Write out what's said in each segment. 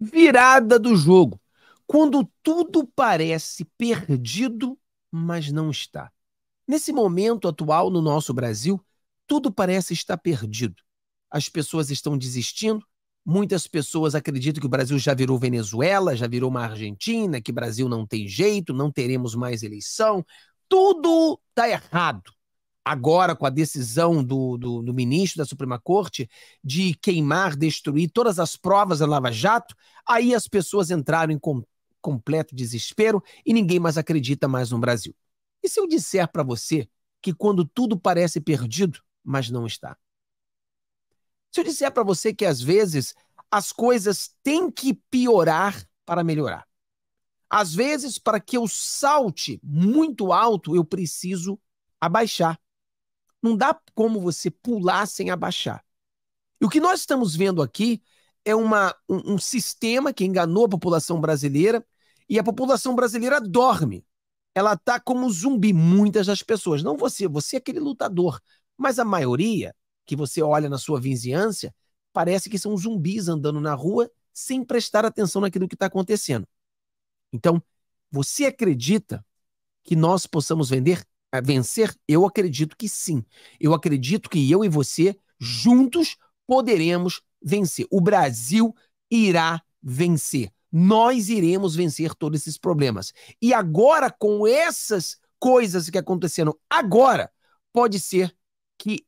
virada do jogo, quando tudo parece perdido, mas não está. Nesse momento atual no nosso Brasil, tudo parece estar perdido. As pessoas estão desistindo, muitas pessoas acreditam que o Brasil já virou Venezuela, já virou uma Argentina, que o Brasil não tem jeito, não teremos mais eleição. Tudo está errado agora com a decisão do, do, do, ministro da Suprema Corte de queimar, destruir todas as provas da Lava Jato, aí as pessoas entraram em com, completo desespero e ninguém mais acredita mais no Brasil. E se eu disser para você que quando tudo parece perdido, mas não está? Se eu disser para você que às vezes as coisas têm que piorar para melhorar. Às vezes, para que eu salte muito alto, eu preciso abaixar não dá como você pular sem abaixar. E o que nós estamos vendo aqui é uma, um, um sistema que enganou a população brasileira e a população brasileira dorme. Ela está como zumbi, muitas das pessoas. Não você, você é aquele lutador. Mas a maioria que você olha na sua vizinhança parece que são zumbis andando na rua sem prestar atenção naquilo que está acontecendo. Então, você acredita que nós possamos vender vencer? Eu acredito que sim. Eu acredito que eu e você, juntos, poderemos vencer. O Brasil irá vencer. Nós iremos vencer todos esses problemas. E agora, com essas coisas que aconteceram agora, pode ser que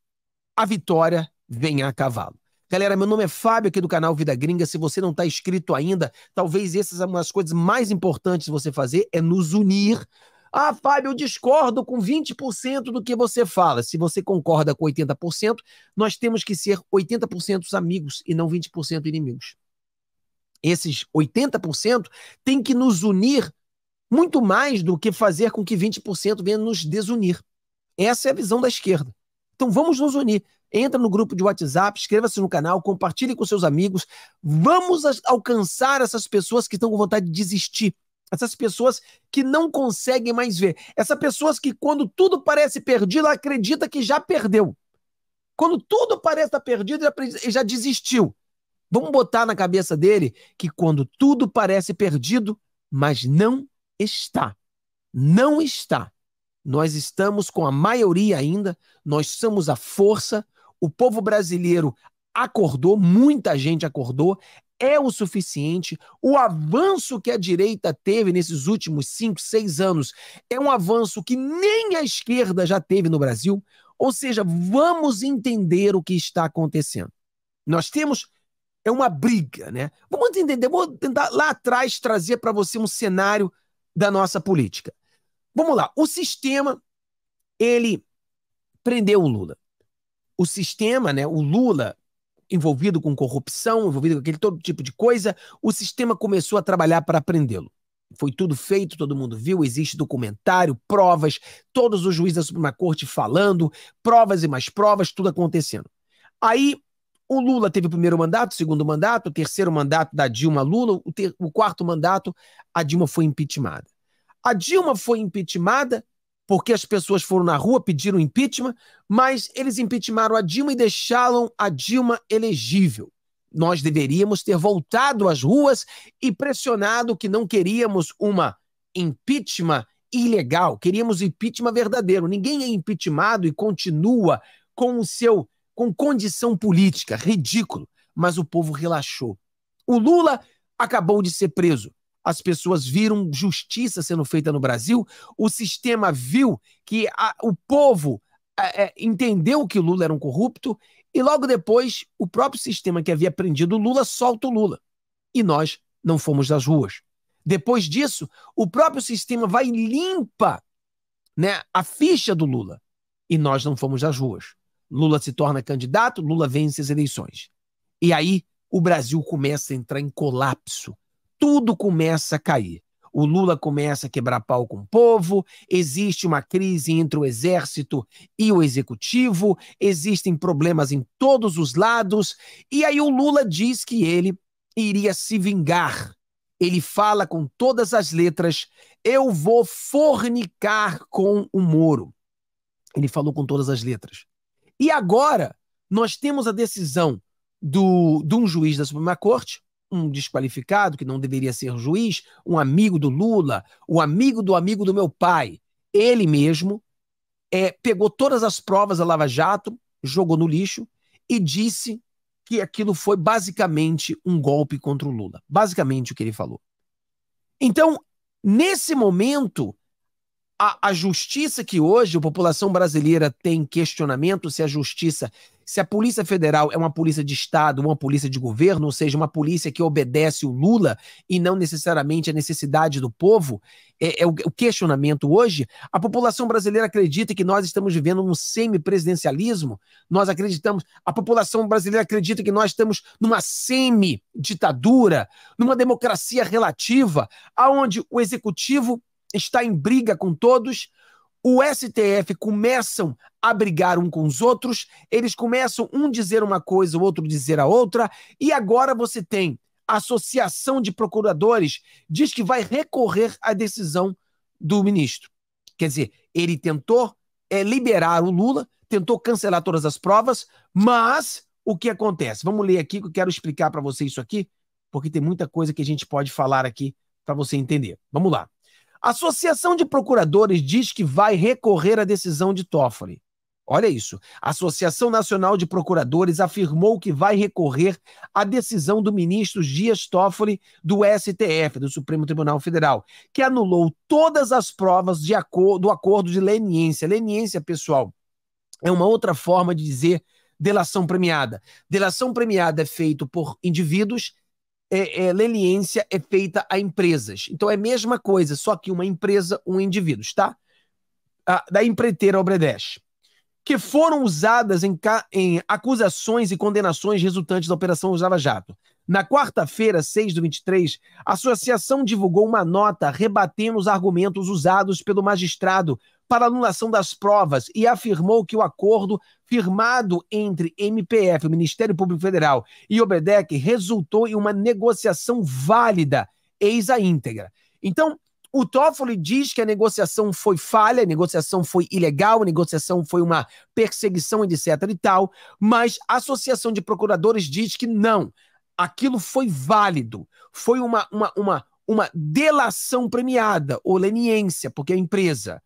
a vitória venha a cavalo. Galera, meu nome é Fábio aqui do canal Vida Gringa. Se você não está inscrito ainda, talvez essas são uma das coisas mais importantes você fazer é nos unir ah, Fábio, eu discordo com 20% do que você fala. Se você concorda com 80%, nós temos que ser 80% amigos e não 20% inimigos. Esses 80% têm que nos unir muito mais do que fazer com que 20% venha nos desunir. Essa é a visão da esquerda. Então vamos nos unir. Entra no grupo de WhatsApp, inscreva-se no canal, compartilhe com seus amigos. Vamos alcançar essas pessoas que estão com vontade de desistir essas pessoas que não conseguem mais ver, essas pessoas que quando tudo parece perdido, ela acredita que já perdeu. Quando tudo parece estar perdido, ele já desistiu. Vamos botar na cabeça dele que quando tudo parece perdido, mas não está. Não está. Nós estamos com a maioria ainda, nós somos a força, o povo brasileiro acordou, muita gente acordou, é o suficiente. O avanço que a direita teve nesses últimos cinco, seis anos é um avanço que nem a esquerda já teve no Brasil. Ou seja, vamos entender o que está acontecendo. Nós temos é uma briga, né? Vamos entender, vou tentar lá atrás trazer para você um cenário da nossa política. Vamos lá, o sistema ele prendeu o Lula. O sistema, né, o Lula envolvido com corrupção, envolvido com aquele todo tipo de coisa, o sistema começou a trabalhar para prendê-lo. Foi tudo feito, todo mundo viu, existe documentário, provas, todos os juízes da Suprema Corte falando, provas e mais provas, tudo acontecendo. Aí o Lula teve o primeiro mandato, o segundo mandato, o terceiro mandato da Dilma Lula, o, ter, o quarto mandato, a Dilma foi impeachmentada. A Dilma foi impeachmentada porque as pessoas foram na rua pedir o um impeachment, mas eles impeachmentaram a Dilma e deixaram a Dilma elegível. Nós deveríamos ter voltado às ruas e pressionado que não queríamos uma impeachment ilegal, queríamos impeachment verdadeiro. Ninguém é impeachmentado e continua com o seu com condição política, ridículo, mas o povo relaxou. O Lula acabou de ser preso as pessoas viram justiça sendo feita no Brasil, o sistema viu que a, o povo a, é, é, entendeu que o Lula era um corrupto e logo depois o próprio sistema que havia prendido o Lula solta o Lula. E nós não fomos das ruas. Depois disso, o próprio sistema vai e limpa né, a ficha do Lula. E nós não fomos das ruas. Lula se torna candidato, Lula vence as eleições. E aí o Brasil começa a entrar em colapso tudo começa a cair. O Lula começa a quebrar pau com o povo, existe uma crise entre o exército e o executivo, existem problemas em todos os lados, e aí o Lula diz que ele iria se vingar. Ele fala com todas as letras: eu vou fornicar com o Moro. Ele falou com todas as letras. E agora nós temos a decisão do, de um juiz da Suprema Corte um desqualificado, que não deveria ser juiz, um amigo do Lula, o amigo do amigo do meu pai, ele mesmo, é, pegou todas as provas da Lava Jato, jogou no lixo e disse que aquilo foi basicamente um golpe contra o Lula. Basicamente o que ele falou. Então, nesse momento, a, a justiça que hoje a população brasileira tem questionamento se a justiça se a Polícia Federal é uma polícia de Estado, uma polícia de governo, ou seja, uma polícia que obedece o Lula e não necessariamente a necessidade do povo, é, é o, o questionamento hoje. A população brasileira acredita que nós estamos vivendo um semi-presidencialismo, nós acreditamos, a população brasileira acredita que nós estamos numa semi-ditadura, numa democracia relativa, aonde o executivo está em briga com todos, o STF começam a brigar um com os outros, eles começam um dizer uma coisa, o outro dizer a outra, e agora você tem a Associação de Procuradores diz que vai recorrer à decisão do ministro. Quer dizer, ele tentou é, liberar o Lula, tentou cancelar todas as provas, mas o que acontece? Vamos ler aqui que eu quero explicar para você isso aqui, porque tem muita coisa que a gente pode falar aqui para você entender. Vamos lá. A Associação de Procuradores diz que vai recorrer à decisão de Toffoli. Olha isso. A Associação Nacional de Procuradores afirmou que vai recorrer à decisão do ministro Dias Toffoli do STF, do Supremo Tribunal Federal, que anulou todas as provas acor do acordo de leniência. Leniência, pessoal, é uma outra forma de dizer delação premiada. Delação premiada é feito por indivíduos é, é, leniência é feita a empresas. Então é a mesma coisa, só que uma empresa, um indivíduo, está? Ah, da empreiteira Obredesh, que foram usadas em, em, acusações e condenações resultantes da Operação Usava Jato. Na quarta-feira, 6 do 23, a associação divulgou uma nota rebatendo os argumentos usados pelo magistrado para anulação das provas e afirmou que o acordo firmado entre MPF, o Ministério Público Federal, e Obedec resultou em uma negociação válida, eis a íntegra. Então, o Toffoli diz que a negociação foi falha, a negociação foi ilegal, a negociação foi uma perseguição, etc e tal, mas a Associação de Procuradores diz que não, aquilo foi válido, foi uma, uma, uma, uma delação premiada, ou leniência, porque a empresa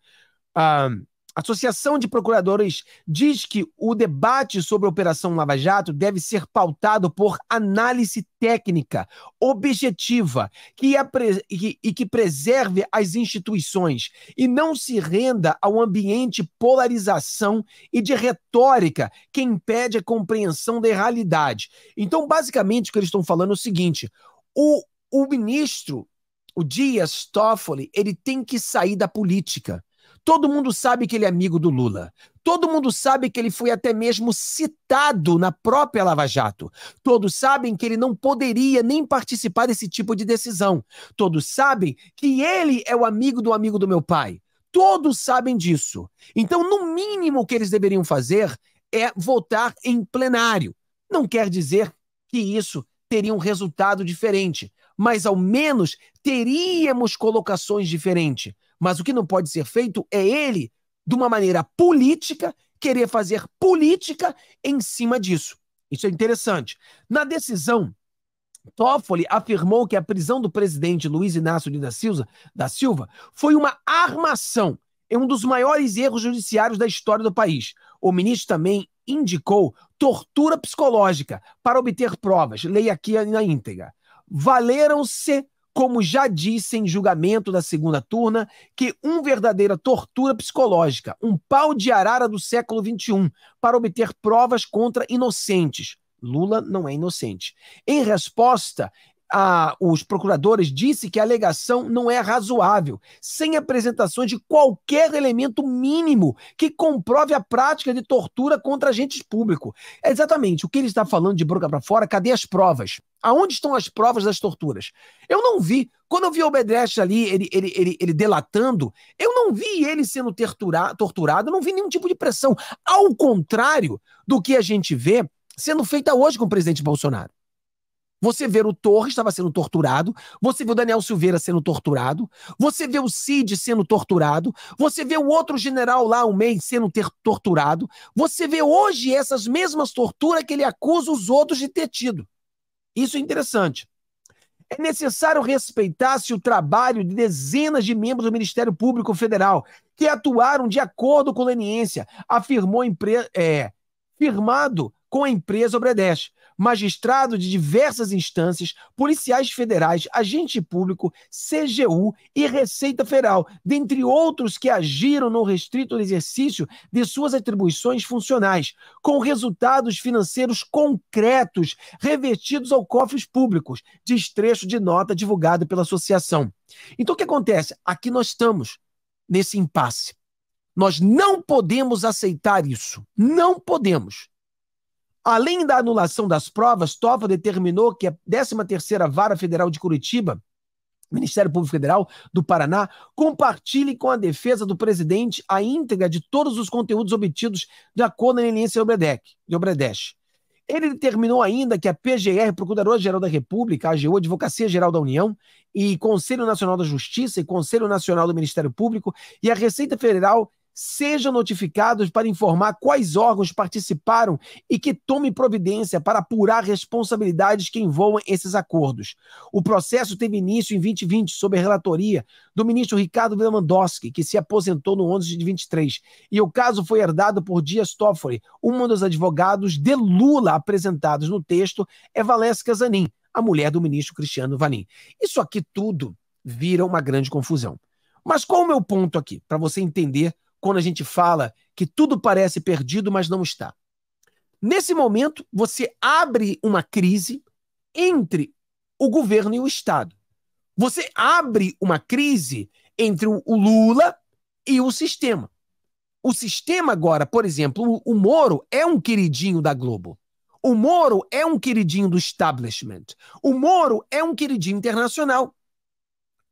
a Associação de Procuradores diz que o debate sobre a Operação Lava Jato deve ser pautado por análise técnica, objetiva é que e que preserve as instituições e não se renda ao ambiente de polarização e de retórica que impede a compreensão da realidade. Então, basicamente, o que eles estão falando é o seguinte: o, o ministro, o Dias Toffoli, ele tem que sair da política Todo mundo sabe que ele é amigo do Lula. Todo mundo sabe que ele foi até mesmo citado na própria Lava Jato. Todos sabem que ele não poderia nem participar desse tipo de decisão. Todos sabem que ele é o amigo do amigo do meu pai. Todos sabem disso. Então, no mínimo que eles deveriam fazer é votar em plenário. Não quer dizer que isso teria um resultado diferente, mas ao menos teríamos colocações diferentes. Mas o que não pode ser feito é ele, de uma maneira política, querer fazer política em cima disso. Isso é interessante. Na decisão, Toffoli afirmou que a prisão do presidente Luiz Inácio Lula da Silva foi uma armação é um dos maiores erros judiciários da história do país. O ministro também indicou tortura psicológica para obter provas. Leia aqui na íntegra. Valeram-se como já disse em julgamento da segunda turna, que uma verdadeira tortura psicológica, um pau de arara do século XXI, para obter provas contra inocentes. Lula não é inocente. Em resposta, a, os procuradores disse que a alegação não é razoável, sem apresentação de qualquer elemento mínimo que comprove a prática de tortura contra agentes públicos. É exatamente o que ele está falando de boca para fora, cadê as provas? Aonde estão as provas das torturas? Eu não vi. Quando eu vi o Bedrest ali, ele, ele, ele, ele delatando, eu não vi ele sendo tortura, torturado, não vi nenhum tipo de pressão. Ao contrário do que a gente vê sendo feita hoje com o presidente Bolsonaro. Você vê o Torres estava sendo torturado, você vê o Daniel Silveira sendo torturado, você vê o Cid sendo torturado, você vê o outro general lá, o MEI, sendo torturado, você vê hoje essas mesmas torturas que ele acusa os outros de ter tido. Isso é interessante. É necessário respeitar-se o trabalho de dezenas de membros do Ministério Público Federal que atuaram de acordo com a leniência, afirmou é, firmado com a empresa Obredeste magistrado de diversas instâncias, policiais federais, agente público, CGU e Receita Federal, dentre outros que agiram no restrito exercício de suas atribuições funcionais, com resultados financeiros concretos revertidos ao cofres públicos, trecho de nota divulgado pela associação. Então o que acontece? Aqui nós estamos nesse impasse. Nós não podemos aceitar isso. Não podemos. Além da anulação das provas, Tova determinou que a 13ª Vara Federal de Curitiba Ministério Público Federal do Paraná, compartilhe com a defesa do presidente a íntegra de todos os conteúdos obtidos da conveniência de Obredec. Ele determinou ainda que a PGR, procuradora geral da República, AGU, Advocacia Geral da União, e Conselho Nacional da Justiça e Conselho Nacional do Ministério Público e a Receita Federal sejam notificados para informar quais órgãos participaram e que tome providência para apurar responsabilidades que envolvam esses acordos. O processo teve início em 2020 sob a relatoria do ministro Ricardo Lewandowski, que se aposentou no 11 de 23, e o caso foi herdado por Dias Toffoli, um dos advogados de Lula apresentados no texto é Valesca Casanin, a mulher do ministro Cristiano Vanin. Isso aqui tudo vira uma grande confusão. Mas qual o meu ponto aqui, para você entender quando a gente fala que tudo parece perdido, mas não está. Nesse momento, você abre uma crise entre o governo e o Estado. Você abre uma crise entre o Lula e o sistema. O sistema agora, por exemplo, o Moro é um queridinho da Globo. O Moro é um queridinho do establishment. O Moro é um queridinho internacional.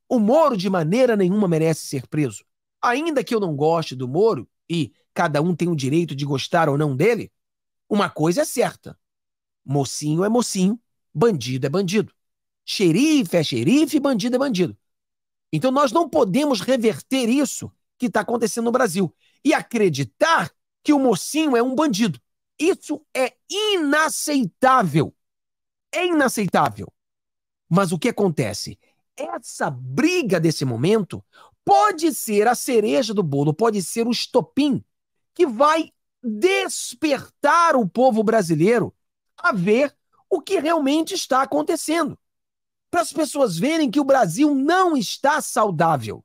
O Moro, de maneira nenhuma, merece ser preso. Ainda que eu não goste do Moro, e cada um tem o direito de gostar ou não dele, uma coisa é certa: mocinho é mocinho, bandido é bandido. Xerife é xerife, bandido é bandido. Então nós não podemos reverter isso que está acontecendo no Brasil e acreditar que o mocinho é um bandido. Isso é inaceitável. É inaceitável. Mas o que acontece? Essa briga desse momento pode ser a cereja do bolo, pode ser o estopim que vai despertar o povo brasileiro a ver o que realmente está acontecendo. Para as pessoas verem que o Brasil não está saudável,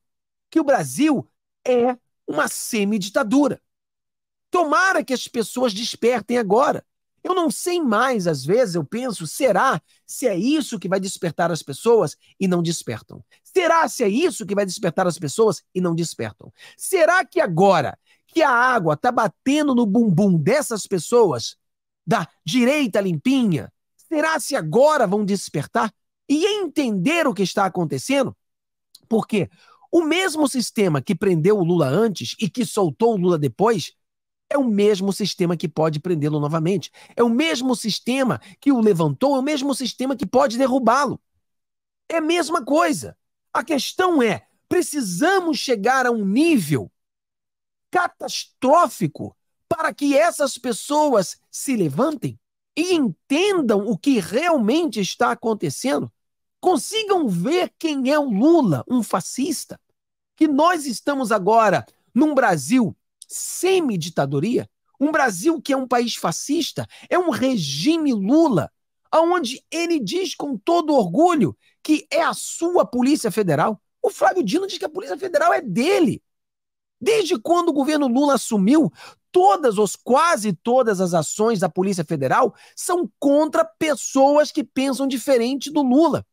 que o Brasil é uma semiditadura. Tomara que as pessoas despertem agora. Eu não sei mais, às vezes eu penso, será se é isso que vai despertar as pessoas e não despertam? Será se é isso que vai despertar as pessoas e não despertam? Será que agora que a água está batendo no bumbum dessas pessoas, da direita limpinha, será se agora vão despertar e entender o que está acontecendo? Porque o mesmo sistema que prendeu o Lula antes e que soltou o Lula depois é o mesmo sistema que pode prendê-lo novamente. É o mesmo sistema que o levantou, é o mesmo sistema que pode derrubá-lo. É a mesma coisa. A questão é: precisamos chegar a um nível catastrófico para que essas pessoas se levantem e entendam o que realmente está acontecendo, consigam ver quem é o Lula, um fascista, que nós estamos agora num Brasil semi-ditadoria, um Brasil que é um país fascista, é um regime Lula, aonde ele diz com todo orgulho que é a sua Polícia Federal? O Flávio Dino diz que a Polícia Federal é dele. Desde quando o governo Lula assumiu, todas ou quase todas as ações da Polícia Federal são contra pessoas que pensam diferente do Lula.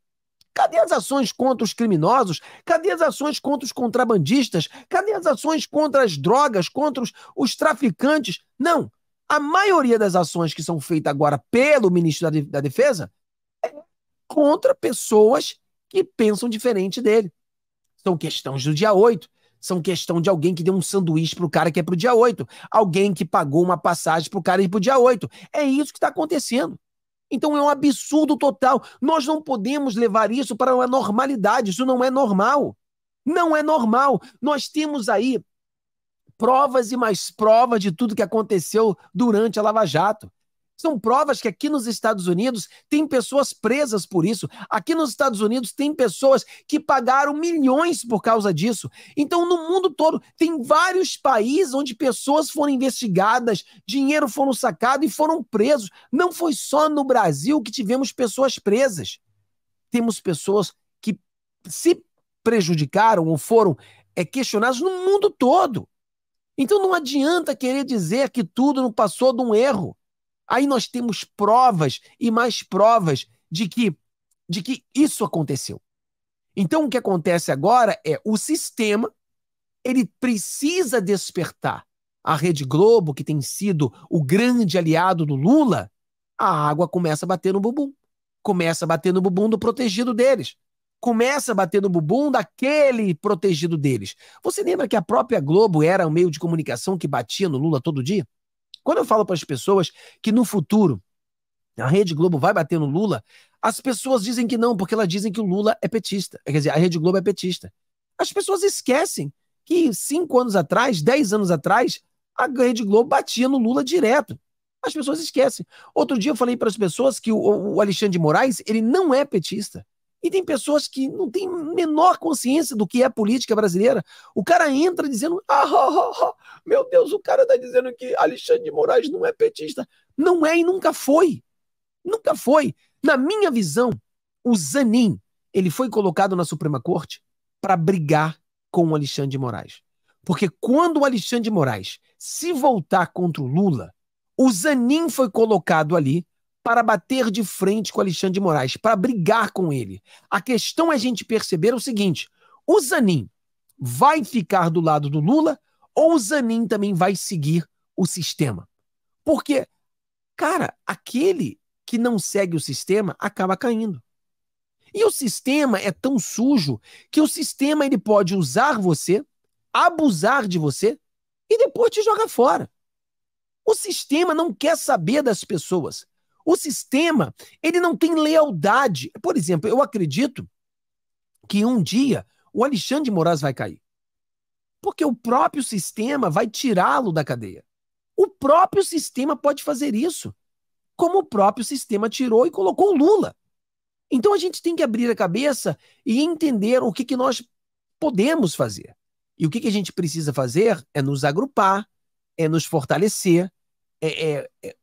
Cadê as ações contra os criminosos? Cadê as ações contra os contrabandistas? Cadê as ações contra as drogas, contra os, os traficantes? Não. A maioria das ações que são feitas agora pelo ministro da, da Defesa contra pessoas que pensam diferente dele. São questões do dia 8. São questão de alguém que deu um sanduíche pro cara que é pro dia 8. Alguém que pagou uma passagem pro cara ir pro dia 8. É isso que está acontecendo. Então é um absurdo total. Nós não podemos levar isso para uma normalidade. Isso não é normal. Não é normal. Nós temos aí provas e mais provas de tudo que aconteceu durante a Lava Jato. São provas que aqui nos Estados Unidos tem pessoas presas por isso. Aqui nos Estados Unidos tem pessoas que pagaram milhões por causa disso. Então, no mundo todo, tem vários países onde pessoas foram investigadas, dinheiro foram sacado e foram presos. Não foi só no Brasil que tivemos pessoas presas. Temos pessoas que se prejudicaram ou foram é, questionadas no mundo todo. Então, não adianta querer dizer que tudo não passou de um erro. Aí nós temos provas e mais provas de que, de que isso aconteceu. Então o que acontece agora é o sistema ele precisa despertar. A Rede Globo, que tem sido o grande aliado do Lula, a água começa a bater no bumbum. Começa a bater no bumbum do protegido deles. Começa a bater no bumbum daquele protegido deles. Você lembra que a própria Globo era um meio de comunicação que batia no Lula todo dia? Quando eu falo para as pessoas que no futuro a Rede Globo vai bater no Lula, as pessoas dizem que não, porque elas dizem que o Lula é petista. Quer dizer, a Rede Globo é petista. As pessoas esquecem que cinco anos atrás, dez anos atrás, a Rede Globo batia no Lula direto. As pessoas esquecem. Outro dia eu falei para as pessoas que o, o Alexandre de Moraes, ele não é petista. E tem pessoas que não têm menor consciência do que é política brasileira. O cara entra dizendo: ah, oh, oh, oh, meu Deus, o cara está dizendo que Alexandre de Moraes não é petista. Não é e nunca foi. Nunca foi. Na minha visão, o Zanin ele foi colocado na Suprema Corte para brigar com o Alexandre de Moraes. Porque quando o Alexandre de Moraes se voltar contra o Lula, o Zanin foi colocado ali para bater de frente com Alexandre de Moraes, para brigar com ele. A questão é a gente perceber o seguinte: o Zanin vai ficar do lado do Lula ou o Zanin também vai seguir o sistema? Porque, cara, aquele que não segue o sistema acaba caindo. E o sistema é tão sujo que o sistema ele pode usar você, abusar de você e depois te joga fora. O sistema não quer saber das pessoas. O sistema, ele não tem lealdade. Por exemplo, eu acredito que um dia o Alexandre de Moraes vai cair. Porque o próprio sistema vai tirá-lo da cadeia. O próprio sistema pode fazer isso. Como o próprio sistema tirou e colocou o Lula. Então a gente tem que abrir a cabeça e entender o que, que nós podemos fazer. E o que, que a gente precisa fazer é nos agrupar, é nos fortalecer, é, é, é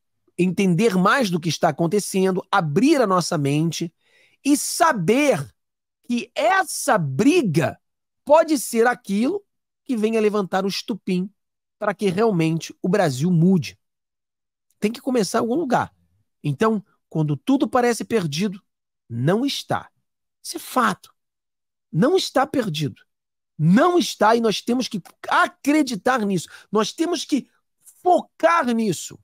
entender mais do que está acontecendo, abrir a nossa mente e saber que essa briga pode ser aquilo que venha levantar o estupim para que realmente o Brasil mude. Tem que começar em algum lugar. Então, quando tudo parece perdido, não está. Isso é fato. Não está perdido. Não está e nós temos que acreditar nisso. Nós temos que focar nisso.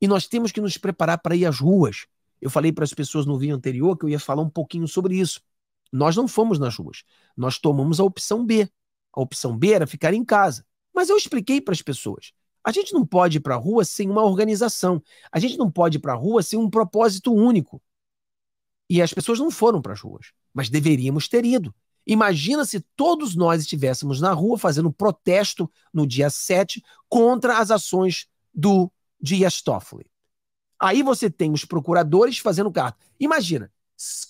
E nós temos que nos preparar para ir às ruas. Eu falei para as pessoas no vídeo anterior que eu ia falar um pouquinho sobre isso. Nós não fomos nas ruas. Nós tomamos a opção B. A opção B era ficar em casa. Mas eu expliquei para as pessoas. A gente não pode ir para a rua sem uma organização. A gente não pode ir para a rua sem um propósito único. E as pessoas não foram para as ruas, mas deveríamos ter ido. Imagina se todos nós estivéssemos na rua fazendo protesto no dia 7 contra as ações do de Dias Toffoli. Aí você tem os procuradores fazendo carta. Imagina,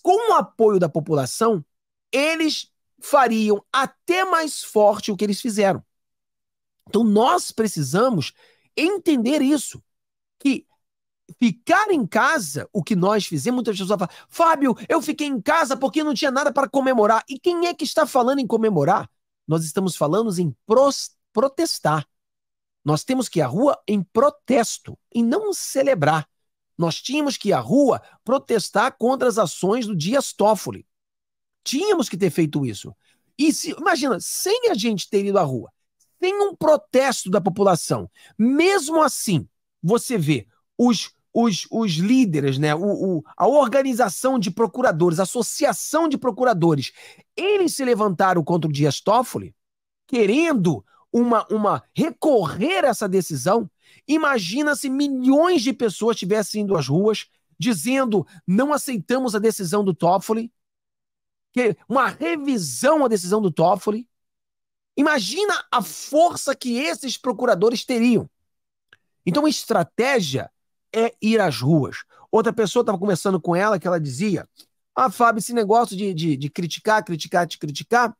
com o apoio da população, eles fariam até mais forte o que eles fizeram. Então nós precisamos entender isso, que ficar em casa, o que nós fizemos, muitas pessoas falam, Fábio, eu fiquei em casa porque não tinha nada para comemorar. E quem é que está falando em comemorar? Nós estamos falando em pros, protestar. Nós temos que ir à rua em protesto e não celebrar. Nós tínhamos que ir à rua protestar contra as ações do Dias Toffoli. Tínhamos que ter feito isso. E se, imagina, sem a gente ter ido à rua, sem um protesto da população, mesmo assim, você vê os, os, os líderes, né? O, o, a organização de procuradores, a associação de procuradores, eles se levantaram contra o Dias Toffoli, querendo uma, uma recorrer a essa decisão, imagina se milhões de pessoas tivessem indo às ruas dizendo não aceitamos a decisão do Toffoli, que uma revisão à decisão do Toffoli. Imagina a força que esses procuradores teriam. Então, a estratégia é ir às ruas. Outra pessoa estava conversando com ela que ela dizia: Ah, Fábio, esse negócio de, de, de criticar, criticar, te criticar,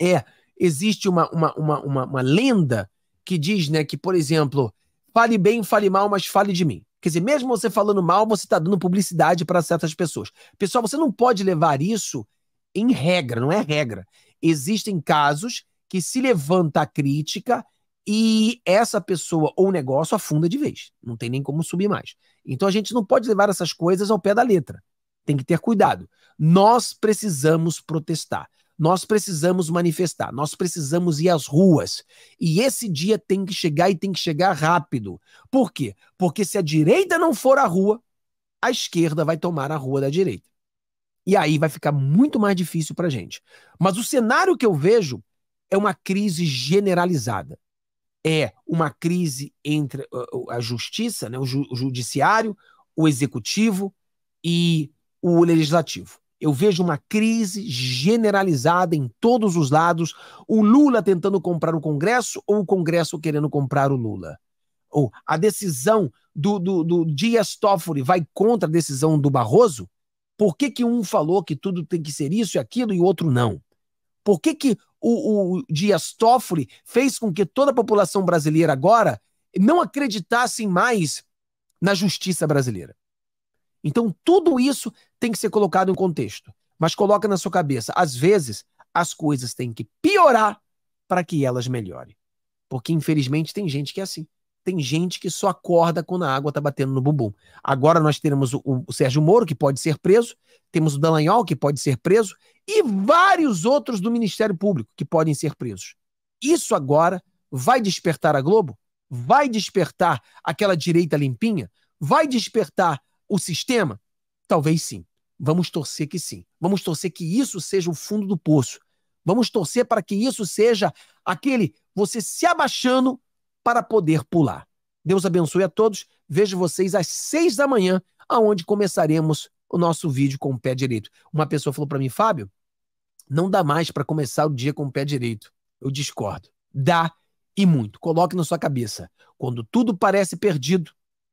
é existe uma, uma, uma, uma, uma lenda que diz, né, que, por exemplo, fale bem, fale mal, mas fale de mim. Quer dizer, mesmo você falando mal, você está dando publicidade para certas pessoas. Pessoal, você não pode levar isso em regra, não é regra. Existem casos que se levanta a crítica e essa pessoa ou negócio afunda de vez. Não tem nem como subir mais. Então a gente não pode levar essas coisas ao pé da letra. Tem que ter cuidado. Nós precisamos protestar. Nós precisamos manifestar, nós precisamos ir às ruas. E esse dia tem que chegar e tem que chegar rápido. Por quê? Porque se a direita não for à rua, a esquerda vai tomar a rua da direita. E aí vai ficar muito mais difícil para gente. Mas o cenário que eu vejo é uma crise generalizada. É uma crise entre uh, a justiça, né, o, o judiciário, o executivo e o legislativo. Eu vejo uma crise generalizada em todos os lados, o Lula tentando comprar o Congresso ou o Congresso querendo comprar o Lula. Ou a decisão do, do, do Dias Toffoli vai contra a decisão do Barroso? Por que, que um falou que tudo tem que ser isso e aquilo e o outro não? Por que, que o, o Dias Toffoli fez com que toda a população brasileira agora não acreditasse mais na justiça brasileira? Então, tudo isso tem que ser colocado em contexto. Mas coloca na sua cabeça, às vezes, as coisas têm que piorar para que elas melhorem. Porque, infelizmente, tem gente que é assim. Tem gente que só acorda quando a água está batendo no bumbum. Agora nós temos o, o, Sérgio Moro, que pode ser preso, temos o Dallagnol, que pode ser preso, e vários outros do Ministério Público que podem ser presos. Isso agora vai despertar a Globo? Vai despertar aquela direita limpinha? Vai despertar o sistema? Talvez sim. Vamos torcer que sim. Vamos torcer que isso seja o fundo do poço. Vamos torcer para que isso seja aquele você se abaixando para poder pular. Deus abençoe a todos. Vejo vocês às seis da manhã, aonde começaremos o nosso vídeo com o pé direito. Uma pessoa falou para mim, Fábio, não dá mais para começar o dia com o pé direito. Eu discordo. Dá e muito. Coloque na sua cabeça. Quando tudo parece perdido,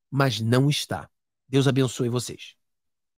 mas não está. Deus abençoe vocês.